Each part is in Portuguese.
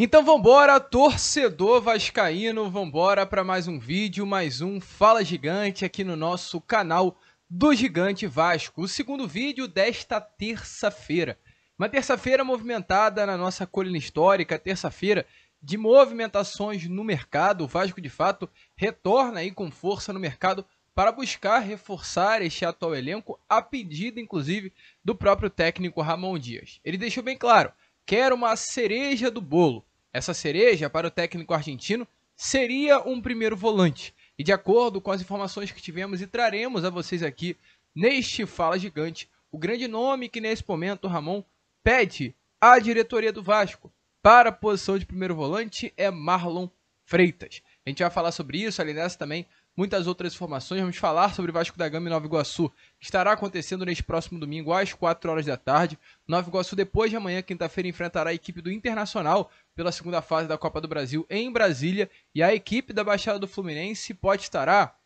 Então vambora, torcedor vascaíno, vambora para mais um vídeo, mais um Fala Gigante aqui no nosso canal do Gigante Vasco. O segundo vídeo desta terça-feira. Uma terça-feira movimentada na nossa colina histórica, terça-feira de movimentações no mercado. O Vasco, de fato, retorna aí com força no mercado para buscar reforçar este atual elenco, a pedido, inclusive, do próprio técnico Ramon Dias. Ele deixou bem claro, quer uma cereja do bolo essa cereja, para o técnico argentino, seria um primeiro volante. E de acordo com as informações que tivemos e traremos a vocês aqui neste Fala Gigante, o grande nome que nesse momento Ramon pede à diretoria do Vasco para a posição de primeiro volante é Marlon Freitas. A gente vai falar sobre isso, além dessa também muitas outras informações. Vamos falar sobre Vasco da Gama e Nova Iguaçu estará acontecendo neste próximo domingo às 4 horas da tarde. Nova Iguaçu, depois de amanhã, quinta-feira, enfrentará a equipe do Internacional pela segunda fase da Copa do Brasil em Brasília. E a equipe da Baixada do Fluminense pode estar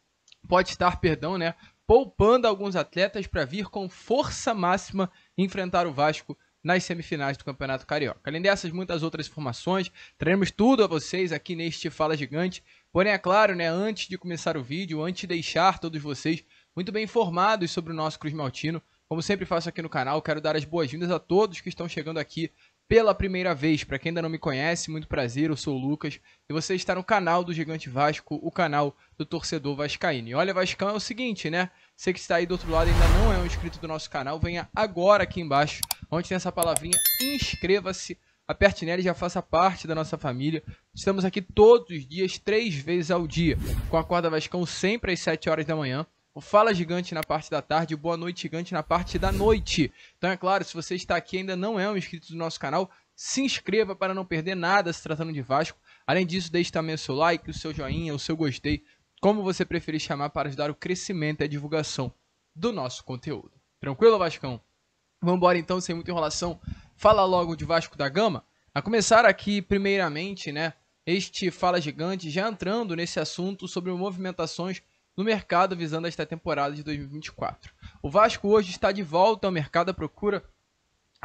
pode estar, perdão, né, poupando alguns atletas para vir com força máxima enfrentar o Vasco nas semifinais do Campeonato Carioca. Além dessas, muitas outras informações, traremos tudo a vocês aqui neste Fala Gigante. Porém, é claro, né, antes de começar o vídeo, antes de deixar todos vocês muito bem informados sobre o nosso Cruz Maltino. Como sempre faço aqui no canal, quero dar as boas-vindas a todos que estão chegando aqui pela primeira vez. Para quem ainda não me conhece, muito prazer, eu sou o Lucas e você está no canal do Gigante Vasco, o canal do torcedor vascaíno. E olha, Vascão é o seguinte, né? Você que está aí do outro lado ainda não é um inscrito do nosso canal, venha agora aqui embaixo, onde tem essa palavrinha inscreva-se. Aperte nela e já faça parte da nossa família. Estamos aqui todos os dias, três vezes ao dia, com a Corda Vascão sempre às 7 horas da manhã o Fala Gigante na parte da tarde, o Boa Noite Gigante na parte da noite. Então é claro, se você está aqui e ainda não é um inscrito do nosso canal, se inscreva para não perder nada se tratando de Vasco. Além disso, deixe também o seu like, o seu joinha, o seu gostei, como você preferir chamar para ajudar o crescimento e a divulgação do nosso conteúdo. Tranquilo, Vascão? Vamos embora então, sem muita enrolação. Fala logo de Vasco da Gama. A começar aqui, primeiramente, né, este Fala Gigante já entrando nesse assunto sobre movimentações no mercado visando esta temporada de 2024. O Vasco hoje está de volta ao mercado à procura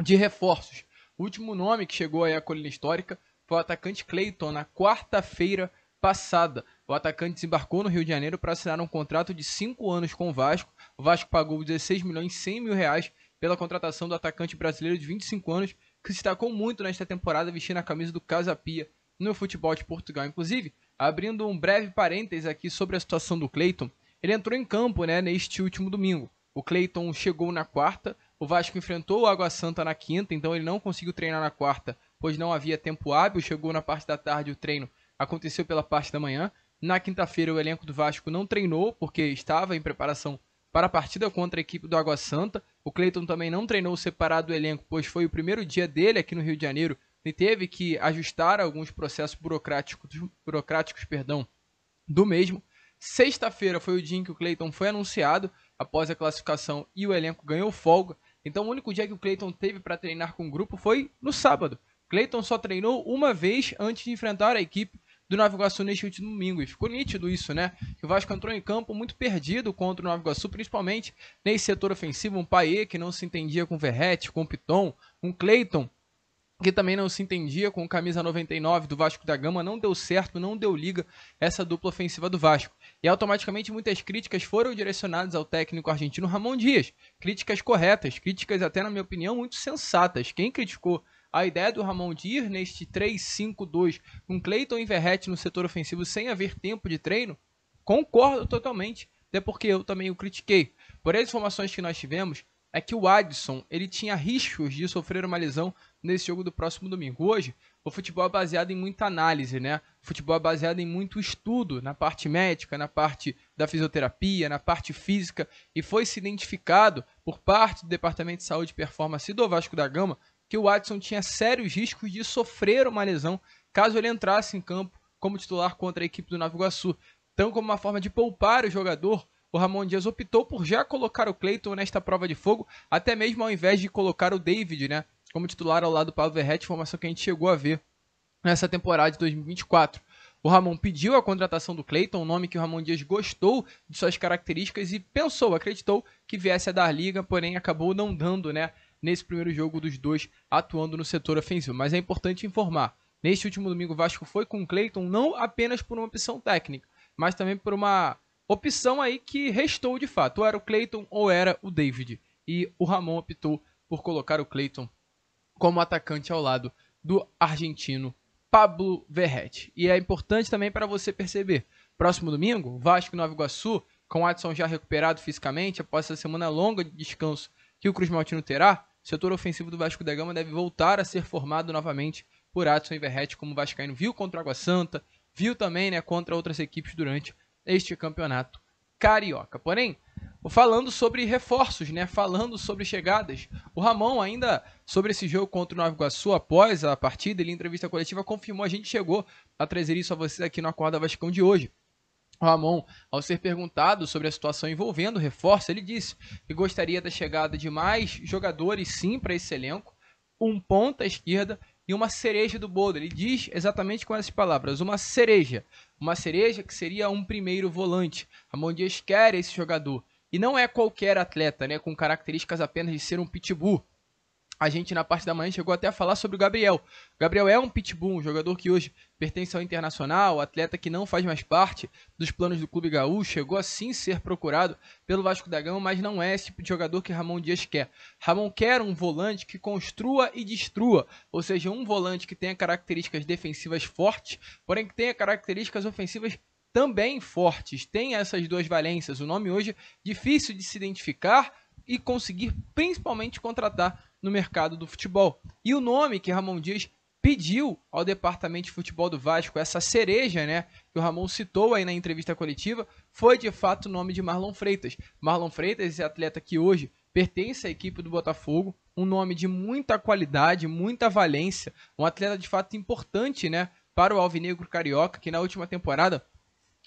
de reforços. O último nome que chegou aí à colina histórica foi o atacante Clayton na quarta-feira passada. O atacante desembarcou no Rio de Janeiro para assinar um contrato de 5 anos com o Vasco. O Vasco pagou 16 milhões e 100 mil reais pela contratação do atacante brasileiro de 25 anos, que se destacou muito nesta temporada vestindo a camisa do Casa Pia no futebol de Portugal. Inclusive, Abrindo um breve parênteses aqui sobre a situação do Cleiton, ele entrou em campo né, neste último domingo. O Cleiton chegou na quarta, o Vasco enfrentou o Água Santa na quinta, então ele não conseguiu treinar na quarta, pois não havia tempo hábil, chegou na parte da tarde o treino, aconteceu pela parte da manhã. Na quinta-feira o elenco do Vasco não treinou, porque estava em preparação para a partida contra a equipe do Água Santa. O Cleiton também não treinou separado do elenco, pois foi o primeiro dia dele aqui no Rio de Janeiro ele teve que ajustar alguns processos burocráticos, burocráticos perdão, do mesmo. Sexta-feira foi o dia em que o Clayton foi anunciado após a classificação e o elenco ganhou folga. Então, o único dia que o Clayton teve para treinar com o grupo foi no sábado. Clayton só treinou uma vez antes de enfrentar a equipe do Nova Iguaçu neste último domingo. E ficou nítido isso, né? Que o Vasco entrou em campo muito perdido contra o Nova Iguaçu, principalmente nesse setor ofensivo. Um Paê que não se entendia com o Verrete, com o Piton, o Clayton que também não se entendia com o camisa 99 do Vasco da Gama, não deu certo, não deu liga essa dupla ofensiva do Vasco. E automaticamente muitas críticas foram direcionadas ao técnico argentino Ramon Dias. Críticas corretas, críticas até, na minha opinião, muito sensatas. Quem criticou a ideia do Ramon Dias neste 3-5-2 com Cleiton e Verrete no setor ofensivo sem haver tempo de treino, concordo totalmente, até porque eu também o critiquei. Por as informações que nós tivemos, é que o Adson ele tinha riscos de sofrer uma lesão nesse jogo do próximo domingo. Hoje, o futebol é baseado em muita análise, né? O futebol é baseado em muito estudo na parte médica, na parte da fisioterapia, na parte física, e foi se identificado por parte do Departamento de Saúde e Performance do Vasco da Gama que o Adson tinha sérios riscos de sofrer uma lesão caso ele entrasse em campo como titular contra a equipe do Nova Iguaçu. Então, como uma forma de poupar o jogador, o Ramon Dias optou por já colocar o Clayton nesta prova de fogo, até mesmo ao invés de colocar o David, né? Como titular ao lado do Paulo Verrete, formação que a gente chegou a ver nessa temporada de 2024. O Ramon pediu a contratação do Clayton, um nome que o Ramon Dias gostou de suas características e pensou, acreditou que viesse a dar liga, porém acabou não dando, né? Nesse primeiro jogo dos dois atuando no setor ofensivo. Mas é importante informar: neste último domingo, o Vasco foi com o Clayton não apenas por uma opção técnica, mas também por uma opção aí que restou de fato. Ou era o Clayton ou era o David. E o Ramon optou por colocar o Clayton como atacante ao lado do argentino Pablo Verrete. E é importante também para você perceber. Próximo domingo, Vasco e Nova Iguaçu, com o Adson já recuperado fisicamente, após essa semana longa de descanso que o Cruz Maltino terá, o setor ofensivo do Vasco da Gama deve voltar a ser formado novamente por Adson e Verrete, como o Vascaíno viu contra a Água Santa, viu também né, contra outras equipes durante este campeonato carioca. Porém, falando sobre reforços, né? Falando sobre chegadas, o Ramon ainda sobre esse jogo contra o Nova Iguaçu após a partida, ele em entrevista coletiva confirmou, a gente chegou a trazer isso a vocês aqui no Acorda Vascão de hoje. O Ramon, ao ser perguntado sobre a situação envolvendo o reforço, ele disse que gostaria da chegada de mais jogadores sim para esse elenco, um ponta esquerda e uma cereja do bolo. Ele diz exatamente com essas palavras: uma cereja. Uma cereja que seria um primeiro volante. Ramon Dias quer esse jogador. E não é qualquer atleta, né, com características apenas de ser um pitbull a gente na parte da manhã chegou até a falar sobre o Gabriel. O Gabriel é um pitbull, um jogador que hoje pertence ao Internacional, atleta que não faz mais parte dos planos do Clube Gaúcho, chegou a sim ser procurado pelo Vasco da Gama, mas não é esse tipo de jogador que Ramon Dias quer. Ramon quer um volante que construa e destrua, ou seja, um volante que tenha características defensivas fortes, porém que tenha características ofensivas também fortes. Tem essas duas valências. O nome hoje difícil de se identificar e conseguir principalmente contratar no mercado do futebol. E o nome que Ramon Dias pediu ao departamento de futebol do Vasco, essa cereja, né, que o Ramon citou aí na entrevista coletiva, foi de fato o nome de Marlon Freitas. Marlon Freitas, é atleta que hoje pertence à equipe do Botafogo, um nome de muita qualidade, muita valência, um atleta de fato importante, né, para o Alvinegro Carioca, que na última temporada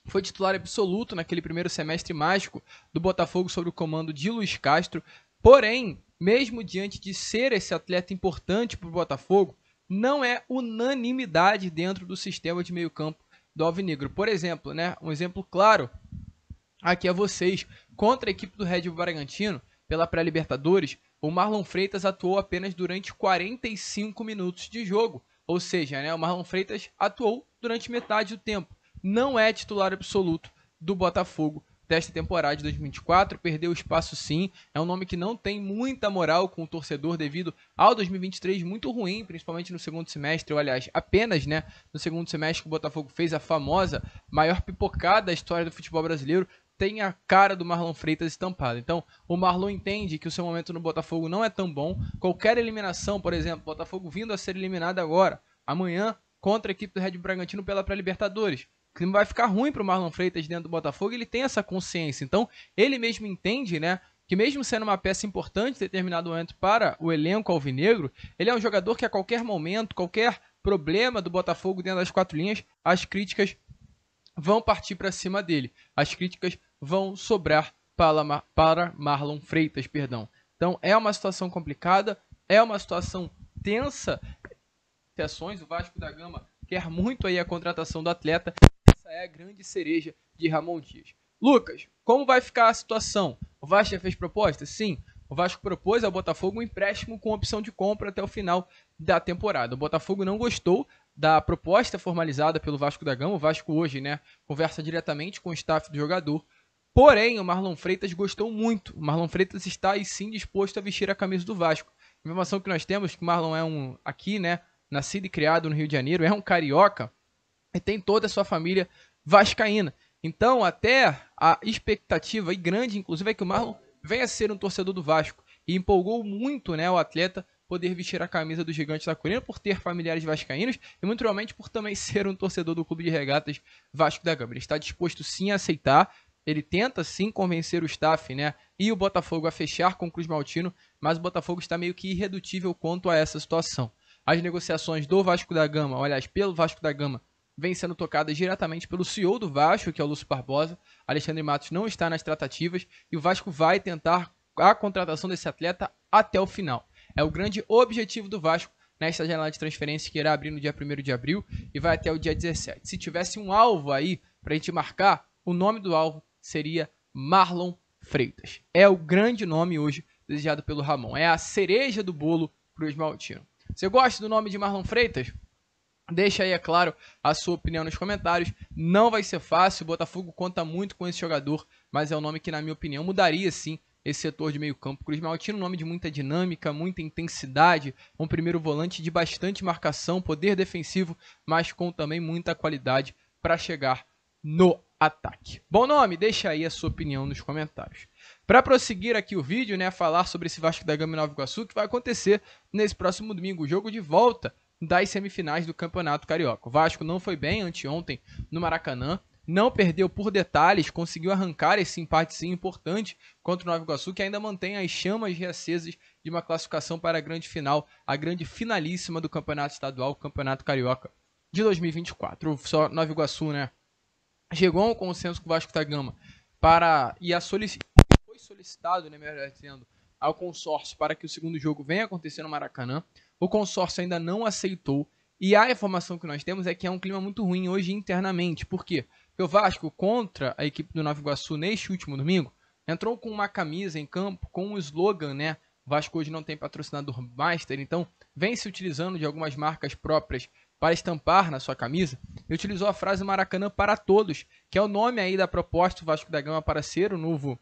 foi titular absoluto naquele primeiro semestre mágico do Botafogo sob o comando de Luiz Castro, Porém, mesmo diante de ser esse atleta importante para o Botafogo, não é unanimidade dentro do sistema de meio-campo do Alvinegro. Por exemplo, né, um exemplo claro aqui a é vocês, contra a equipe do Red Bull Bragantino pela pré-Libertadores, o Marlon Freitas atuou apenas durante 45 minutos de jogo, ou seja, né, o Marlon Freitas atuou durante metade do tempo. Não é titular absoluto do Botafogo desta temporada de 2024. Perdeu espaço sim, é um nome que não tem muita moral com o torcedor devido ao 2023 muito ruim, principalmente no segundo semestre, ou aliás, apenas, né, no segundo semestre que o Botafogo fez a famosa maior pipocada da história do futebol brasileiro, tem a cara do Marlon Freitas estampada. Então, o Marlon entende que o seu momento no Botafogo não é tão bom. Qualquer eliminação, por exemplo, Botafogo vindo a ser eliminado agora, amanhã, contra a equipe do Red Bragantino pela pré-Libertadores o clima vai ficar ruim para o Marlon Freitas dentro do Botafogo, ele tem essa consciência. Então, ele mesmo entende, né, que mesmo sendo uma peça importante em determinado momento para o elenco alvinegro, ele é um jogador que a qualquer momento, qualquer problema do Botafogo dentro das quatro linhas, as críticas vão partir para cima dele. As críticas vão sobrar para, para Marlon Freitas, perdão. Então, é uma situação complicada, é uma situação tensa. o Vasco da Gama quer muito aí a contratação do atleta, é a grande cereja de Ramon Dias. Lucas, como vai ficar a situação? O Vasco já fez proposta? Sim. O Vasco propôs ao Botafogo um empréstimo com opção de compra até o final da temporada. O Botafogo não gostou da proposta formalizada pelo Vasco da Gama. O Vasco hoje, né, conversa diretamente com o staff do jogador. Porém, o Marlon Freitas gostou muito. O Marlon Freitas está aí sim disposto a vestir a camisa do Vasco. A informação que nós temos é que o Marlon é um aqui, né, nascido e criado no Rio de Janeiro, é um carioca e tem toda a sua família vascaína. Então, até a expectativa, e grande inclusive, é que o Marlon venha ser um torcedor do Vasco. E empolgou muito né, o atleta poder vestir a camisa do Gigante da Corina por ter familiares vascaínos e, muito provavelmente, por também ser um torcedor do Clube de Regatas Vasco da Gama. Ele está disposto, sim, a aceitar. Ele tenta, sim, convencer o staff né, e o Botafogo a fechar com o Cruz Maltino, mas o Botafogo está meio que irredutível quanto a essa situação. As negociações do Vasco da Gama, aliás, pelo Vasco da Gama, vem sendo tocada diretamente pelo CEO do Vasco, que é o Lúcio Barbosa. Alexandre Matos não está nas tratativas e o Vasco vai tentar a contratação desse atleta até o final. É o grande objetivo do Vasco nesta janela de transferência que irá abrir no dia 1 de abril e vai até o dia 17. Se tivesse um alvo aí para a gente marcar, o nome do alvo seria Marlon Freitas. É o grande nome hoje desejado pelo Ramon. É a cereja do bolo para o Esmaltino. Você gosta do nome de Marlon Freitas? Deixa aí, é claro, a sua opinião nos comentários. Não vai ser fácil, o Botafogo conta muito com esse jogador, mas é um nome que, na minha opinião, mudaria sim esse setor de meio campo. Cruz Maltino, um nome de muita dinâmica, muita intensidade, um primeiro volante de bastante marcação, poder defensivo, mas com também muita qualidade para chegar no ataque. Bom nome, deixa aí a sua opinião nos comentários. Para prosseguir aqui o vídeo, né, falar sobre esse Vasco da Gama e Nova Iguaçu que vai acontecer nesse próximo domingo, o jogo de volta das semifinais do Campeonato Carioca. O Vasco não foi bem anteontem no Maracanã, não perdeu por detalhes, conseguiu arrancar esse empate sim, importante contra o Nova Iguaçu, que ainda mantém as chamas reacesas de uma classificação para a grande final, a grande finalíssima do Campeonato Estadual, Campeonato Carioca de 2024. Só Nova Iguaçu, né? Chegou a um consenso com o Vasco da Gama para e a solic... foi solicitado, né, melhor dizendo, ao consórcio para que o segundo jogo venha acontecer no Maracanã. O consórcio ainda não aceitou. E a informação que nós temos é que é um clima muito ruim hoje internamente. Por quê? Porque o Vasco, contra a equipe do Nova Iguaçu neste último domingo, entrou com uma camisa em campo com um slogan, né? Vasco hoje não tem patrocinador master, então vem se utilizando de algumas marcas próprias para estampar na sua camisa, e utilizou a frase Maracanã para todos, que é o nome aí da proposta do Vasco da Gama para ser o novo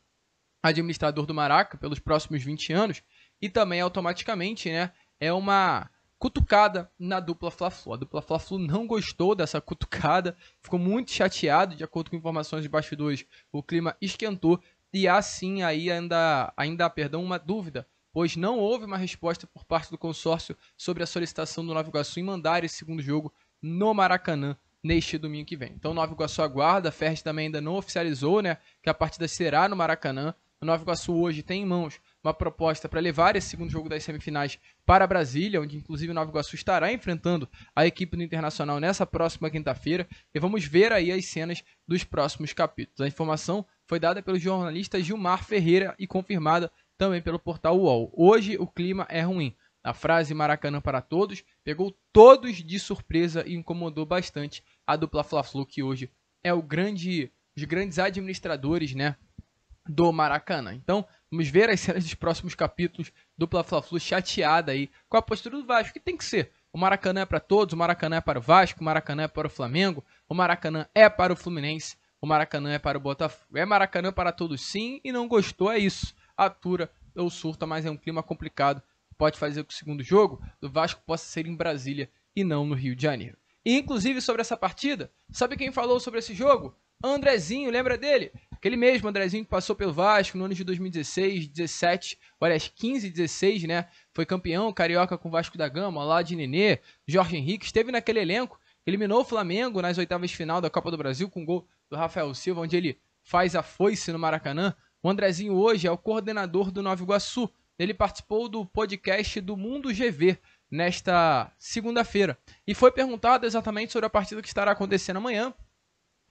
administrador do Maraca pelos próximos 20 anos e também automaticamente, né, é uma cutucada na dupla Fla-Flu. A dupla Fla-Flu não gostou dessa cutucada, ficou muito chateado, de acordo com informações de bastidores, o clima esquentou e há sim aí ainda, ainda perdão, uma dúvida, pois não houve uma resposta por parte do consórcio sobre a solicitação do Nova Iguaçu em mandar esse segundo jogo no Maracanã neste domingo que vem. Então Nova Iguaçu aguarda, a Ferres também ainda não oficializou, né, que a partida será no Maracanã, o Nova Iguaçu hoje tem em mãos uma proposta para levar esse segundo jogo das semifinais para Brasília, onde inclusive o Nova Iguaçu estará enfrentando a equipe do Internacional nessa próxima quinta-feira. E vamos ver aí as cenas dos próximos capítulos. A informação foi dada pelo jornalista Gilmar Ferreira e confirmada também pelo portal UOL. Hoje o clima é ruim. A frase Maracanã para todos pegou todos de surpresa e incomodou bastante a dupla Fla-Flu, que hoje é o grande, os grandes administradores, né, do Maracanã. Então, vamos ver as cenas dos próximos capítulos do Fla-Flu chateada aí com a postura do Vasco, que tem que ser. O Maracanã é para todos, o Maracanã é para o Vasco, o Maracanã é para o Flamengo, o Maracanã é para o Fluminense, o Maracanã é para o Botafogo. É Maracanã para todos sim, e não gostou é isso. Atura ou surta, mas é um clima complicado. Pode fazer que o segundo jogo do Vasco possa ser em Brasília e não no Rio de Janeiro. E inclusive sobre essa partida, sabe quem falou sobre esse jogo? Andrezinho, lembra dele? Aquele mesmo Andrezinho que passou pelo Vasco no ano de 2016, 17, aliás, 15, 16, né? Foi campeão carioca com o Vasco da Gama, lá de Nenê, Jorge Henrique, esteve naquele elenco, eliminou o Flamengo nas oitavas de final da Copa do Brasil com o gol do Rafael Silva, onde ele faz a foice no Maracanã. O Andrezinho hoje é o coordenador do Nova Iguaçu. Ele participou do podcast do Mundo GV nesta segunda-feira e foi perguntado exatamente sobre a partida que estará acontecendo amanhã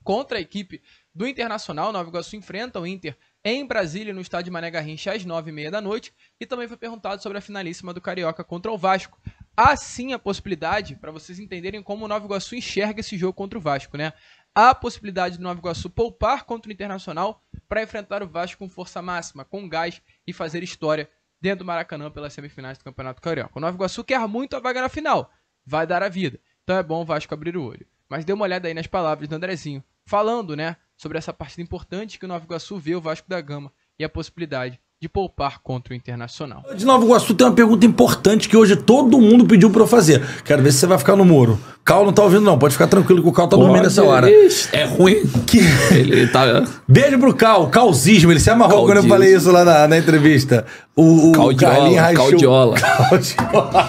contra a equipe do Internacional, Nova Iguaçu enfrenta o Inter em Brasília, no estádio Mané Garrincha, às nove e meia da noite. E também foi perguntado sobre a finalíssima do Carioca contra o Vasco. Há sim a possibilidade, para vocês entenderem como o Nova Iguaçu enxerga esse jogo contra o Vasco, né? Há a possibilidade do Nova Iguaçu poupar contra o Internacional para enfrentar o Vasco com força máxima, com gás e fazer história dentro do Maracanã pelas semifinais do Campeonato Carioca. O Nova Iguaçu quer muito a vaga na final, vai dar a vida. Então é bom o Vasco abrir o olho. Mas dê uma olhada aí nas palavras do Andrezinho, falando, né, sobre essa partida importante que o Nova Iguaçu vê o Vasco da Gama e a possibilidade de poupar contra o Internacional. De Nova Iguaçu tem uma pergunta importante que hoje todo mundo pediu para eu fazer. Quero ver se você vai ficar no muro. Cal não tá ouvindo não, pode ficar tranquilo que o Cal tá dormindo nessa hora. É ruim. Que... Ele tá... Beijo pro Cal, Calzismo, ele se amarrou Caldismo. quando eu falei isso lá na, na entrevista. O, o Caldiola, Caldiola. Caldiola.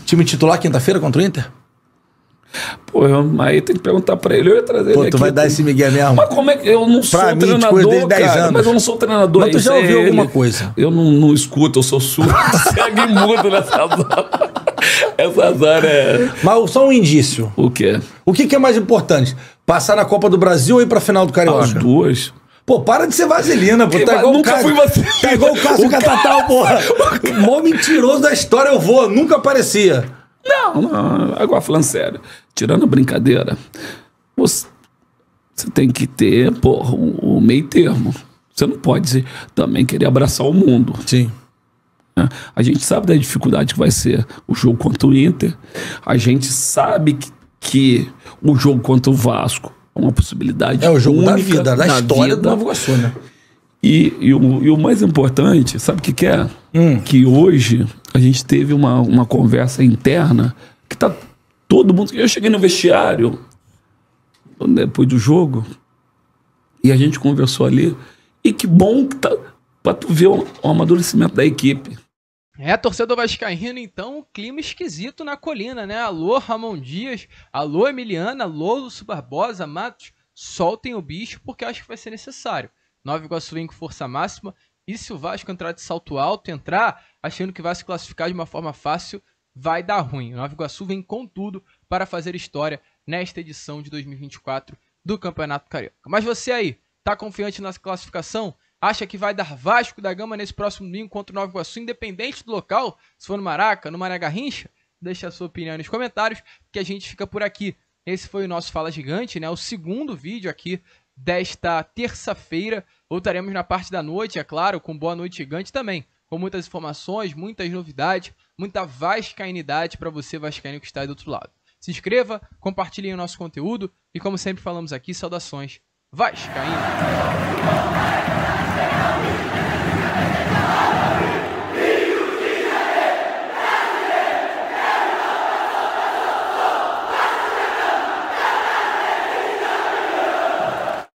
Time titular quinta-feira contra o Inter? Pô, eu, aí tem que perguntar pra ele. Eu ia trazer Pô, ele. Pô, tu vai dar esse Miguel mesmo? Mas como é que. Eu não pra sou mim, tipo, treinador. Coisa cara, anos. Mas eu não sou treinador. Mas tu já é ouviu é alguma ele. coisa? Eu não, não escuto, eu sou surdo. segue mudo nessa hora. Essas é. Mas só um indício. O quê? O que, que é mais importante? Passar na Copa do Brasil ou ir pra final do Carioca? As duas. Pô, para de ser vaselina, pô. Tá igual nunca fui vaselina. Tá igual o Cássio Catatal, porra. O maior mentiroso da história eu vou. Nunca aparecia. Não, não. Agora falando sério tirando brincadeira, você, você tem que ter, porra, o, o meio termo. Você não pode também querer abraçar o mundo. Sim. Né? A gente sabe da dificuldade que vai ser o jogo contra o Inter. A gente sabe que, que o jogo contra o Vasco é uma possibilidade. É o jogo única, da vida, da, história vida. do Nova Iguaçu, né? E, e, o, e o mais importante, sabe o que, que é? Hum. Que hoje a gente teve uma, uma conversa interna que está Todo mundo. Eu cheguei no vestiário, depois do jogo, e a gente conversou ali. E que bom que tá, pra tu ver o, o amadurecimento da equipe. É, torcedor vascaíno, então, um clima esquisito na colina, né? Alô, Ramon Dias, alô, Emiliana, alô, Lúcio Barbosa, Matos, soltem o bicho porque acho que vai ser necessário. Nova Iguaçu vem com força máxima, e se o Vasco entrar de salto alto, entrar achando que vai se classificar de uma forma fácil, vai dar ruim. O Nova Iguaçu vem com tudo para fazer história nesta edição de 2024 do Campeonato Carioca. Mas você aí, tá confiante na classificação? Acha que vai dar Vasco da Gama nesse próximo domingo contra o Nova Iguaçu, independente do local? Se for no Maraca, no Maré Garrincha? Deixa a sua opinião nos comentários, que a gente fica por aqui. Esse foi o nosso Fala Gigante, né? O segundo vídeo aqui desta terça-feira. Voltaremos na parte da noite, é claro, com Boa Noite Gigante também com muitas informações, muitas novidades, muita vascainidade para você vascaíno que está aí do outro lado. Se inscreva, compartilhe o nosso conteúdo e como sempre falamos aqui, saudações vascaíno.